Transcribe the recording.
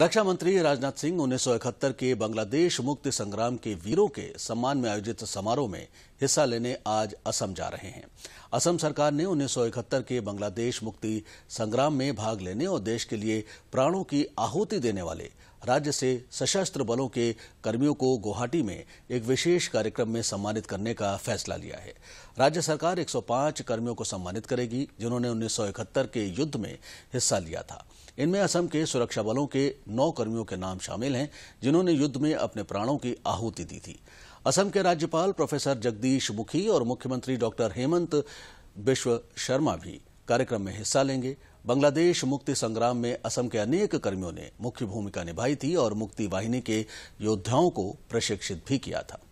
रक्षा मंत्री राजनाथ सिंह उन्नीस के बांग्लादेश मुक्ति संग्राम के वीरों के सम्मान में आयोजित समारोह में हिस्सा लेने आज असम जा रहे हैं असम सरकार ने उन्नीस के बांग्लादेश मुक्ति संग्राम में भाग लेने और देश के लिए प्राणों की आहुति देने वाले राज्य से सशस्त्र बलों के कर्मियों को गुवाहाटी में एक विशेष कार्यक्रम में सम्मानित करने का फैसला लिया है राज्य सरकार 105 कर्मियों को सम्मानित करेगी जिन्होंने 1971 के युद्ध में हिस्सा लिया था इनमें असम के सुरक्षा बलों के नौ कर्मियों के नाम शामिल हैं जिन्होंने युद्ध में अपने प्राणों की आहुति दी थी असम के राज्यपाल प्रोफेसर जगदीश मुखी और मुख्यमंत्री डॉक्टर हेमंत विश्व शर्मा भी कार्यक्रम में हिस्सा लेंगे बांग्लादेश मुक्ति संग्राम में असम के अनेक कर्मियों ने मुख्य भूमिका निभाई थी और मुक्ति वाहिनी के योद्धाओं को प्रशिक्षित भी किया था